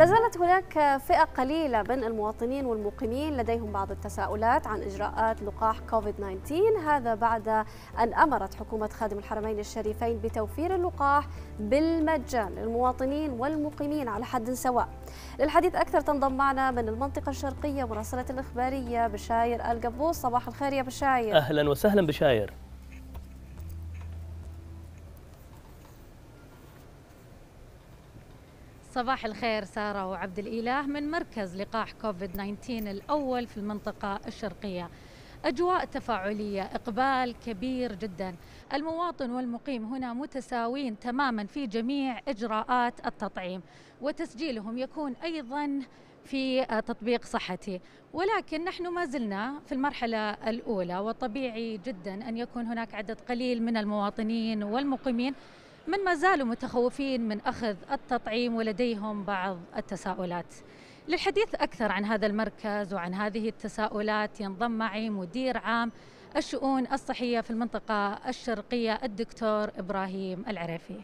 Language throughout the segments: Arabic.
لازالت هناك فئة قليلة من المواطنين والمقيمين لديهم بعض التساؤلات عن إجراءات لقاح كوفيد 19 هذا بعد أن أمرت حكومة خادم الحرمين الشريفين بتوفير اللقاح بالمجان للمواطنين والمقيمين على حد سواء للحديث أكثر تنضم معنا من المنطقة الشرقية مراسلة الإخبارية بشاير القبوس صباح الخير يا بشاير أهلا وسهلا بشاير صباح الخير سارة وعبد الإله من مركز لقاح كوفيد 19 الأول في المنطقة الشرقية أجواء تفاعلية إقبال كبير جدا المواطن والمقيم هنا متساوين تماما في جميع إجراءات التطعيم وتسجيلهم يكون أيضا في تطبيق صحتي ولكن نحن ما زلنا في المرحلة الأولى وطبيعي جدا أن يكون هناك عدد قليل من المواطنين والمقيمين من ما زالوا متخوفين من أخذ التطعيم ولديهم بعض التساؤلات للحديث أكثر عن هذا المركز وعن هذه التساؤلات ينضم معي مدير عام الشؤون الصحية في المنطقة الشرقية الدكتور إبراهيم العريفي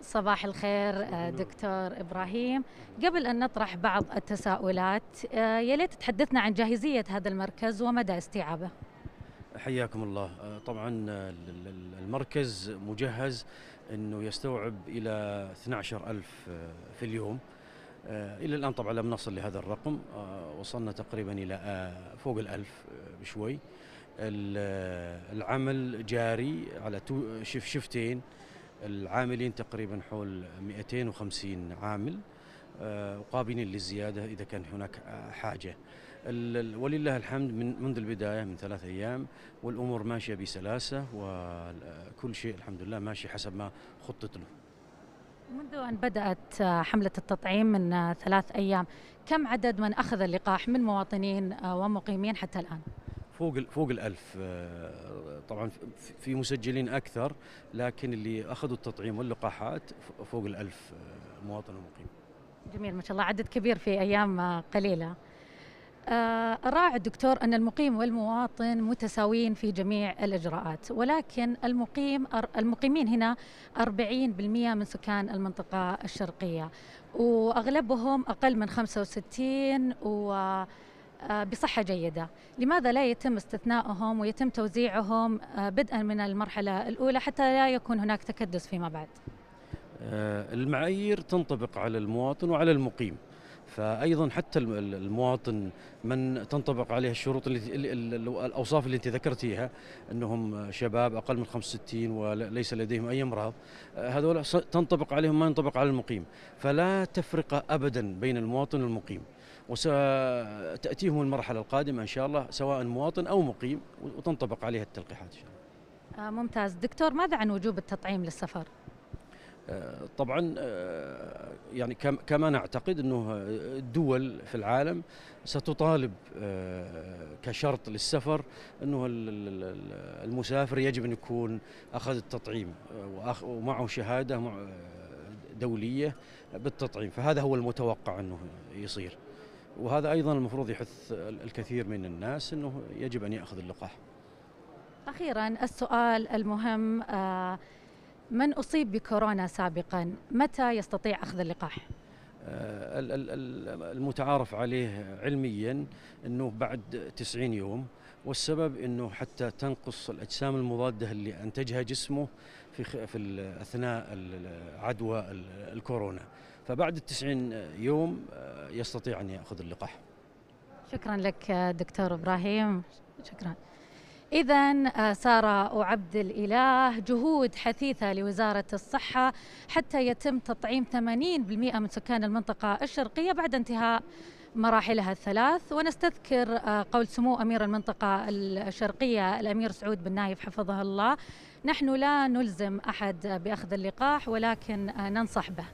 صباح الخير آه، دكتور إبراهيم قبل أن نطرح بعض التساؤلات آه، يا ليت تحدثنا عن جاهزية هذا المركز ومدى استيعابه حياكم الله آه، طبعا آه، المركز مجهز انه يستوعب الى 12000 آه، في اليوم الى الان طبعا لم نصل لهذا الرقم وصلنا تقريبا الى فوق الألف بشوي العمل جاري على شف شفتين العاملين تقريبا حول 250 عامل وقابلين للزياده اذا كان هناك حاجه ولله الحمد من منذ البداية من ثلاث أيام والأمور ماشية بسلاسة وكل شيء الحمد لله ماشي حسب ما خطط له منذ أن بدأت آه، حملة التطعيم من آه، ثلاث أيام كم عدد من أخذ اللقاح من مواطنين آه، ومقيمين حتى الآن؟ فوق فوق الألف طبعا في مسجلين أكثر لكن اللي أخذوا التطعيم واللقاحات فوق الألف مواطن ومقيم جميل ما شاء الله عدد كبير في أيام قليلة آه، راعي الدكتور أن المقيم والمواطن متساويين في جميع الإجراءات ولكن المقيم المقيمين هنا 40% من سكان المنطقة الشرقية وأغلبهم أقل من 65 وبصحة آه، جيدة لماذا لا يتم استثنائهم ويتم توزيعهم آه، بدءا من المرحلة الأولى حتى لا يكون هناك تكدس فيما بعد المعايير تنطبق على المواطن وعلى المقيم فايضا حتى المواطن من تنطبق عليه الشروط اللي الاوصاف اللي انت ذكرتيها انهم شباب اقل من 65 وليس لديهم اي امراض هذول تنطبق عليهم ما ينطبق على المقيم فلا تفرقه ابدا بين المواطن والمقيم وستاتيهم المرحله القادمه ان شاء الله سواء مواطن او مقيم وتنطبق عليها التلقيحات ان شاء الله آه، ممتاز دكتور ماذا عن وجوب التطعيم للسفر آه، طبعا آه، يعني كما نعتقد انه الدول في العالم ستطالب آه، كشرط للسفر انه المسافر يجب ان يكون اخذ التطعيم ومعه شهاده دوليه بالتطعيم فهذا هو المتوقع انه يصير وهذا ايضا المفروض يحث الكثير من الناس انه يجب ان ياخذ اللقاح اخيرا السؤال المهم آه من أصيب بكورونا سابقا متى يستطيع أخذ اللقاح؟ آه، المتعارف عليه علميا أنه بعد 90 يوم والسبب أنه حتى تنقص الأجسام المضادة اللي أنتجها جسمه في, في أثناء عدوى الكورونا فبعد التسعين يوم آه، يستطيع أن يأخذ اللقاح شكرا لك آه، دكتور إبراهيم شكرا إذا آه، سارة وعبد الإله جهود حثيثة لوزارة الصحة حتى يتم تطعيم 80% من سكان المنطقة الشرقية بعد انتهاء مراحلها الثلاث ونستذكر آه، قول سمو أمير المنطقة الشرقية الأمير سعود بن نايف حفظه الله نحن لا نلزم أحد بأخذ اللقاح ولكن آه، ننصح به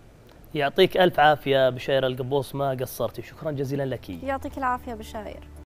يعطيك ألف عافية بشاير القبوس ما قصرتي شكرا جزيلا لك يعطيك العافية بشاير